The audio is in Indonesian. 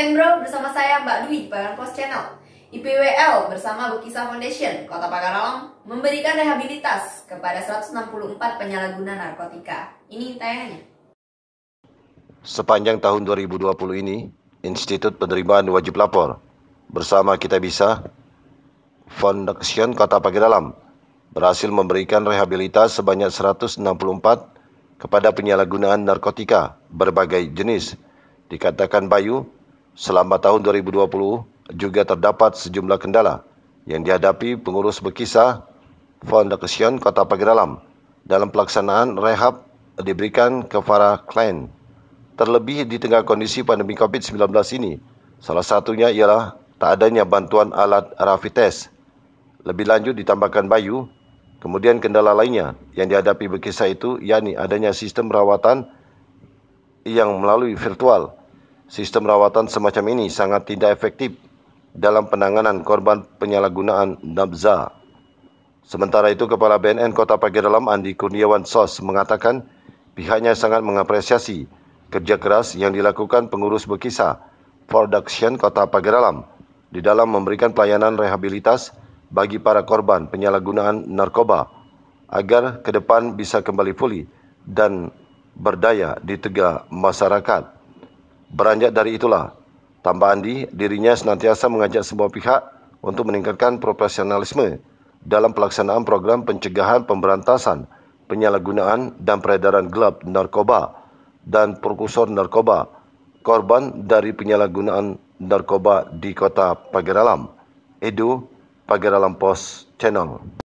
and Bro bersama saya Mbak Dwi di Pagar Post Channel. IPWL bersama Bukisa Foundation Kota Pakarolong memberikan rehabilitas kepada 164 penyalahguna narkotika. Ini tayangannya. Sepanjang tahun 2020 ini, Institut Penerimaan Wajib Lapor bersama Kita Bisa Foundation Kota Pagardalam berhasil memberikan rehabilitas sebanyak 164 kepada penyalahgunaan narkotika berbagai jenis dikatakan Bayu Selama tahun 2020 juga terdapat sejumlah kendala yang dihadapi pengurus berkisah Foundation Kota Pagi dalam pelaksanaan rehab diberikan ke para klien. Terlebih di tengah kondisi pandemi COVID-19 ini, salah satunya ialah tak adanya bantuan alat rapid test. Lebih lanjut ditambahkan Bayu, kemudian kendala lainnya yang dihadapi berkisah itu yakni adanya sistem rawatan yang melalui virtual Sistem rawatan semacam ini sangat tidak efektif dalam penanganan korban penyalahgunaan nabza. Sementara itu, Kepala BNN Kota Dalam Andi Kurniawan Sos mengatakan pihaknya sangat mengapresiasi kerja keras yang dilakukan pengurus Bekisa Production Kota Dalam di dalam memberikan pelayanan rehabilitas bagi para korban penyalahgunaan narkoba agar ke depan bisa kembali pulih dan berdaya di tengah masyarakat. Beranjak dari itulah, tambah Andi, dirinya senantiasa mengajak semua pihak untuk meningkatkan profesionalisme dalam pelaksanaan program pencegahan pemberantasan, penyalahgunaan dan peredaran gelap narkoba dan perkusor narkoba, korban dari penyalahgunaan narkoba di kota Pageralam. Edu, Pageralam Post Channel.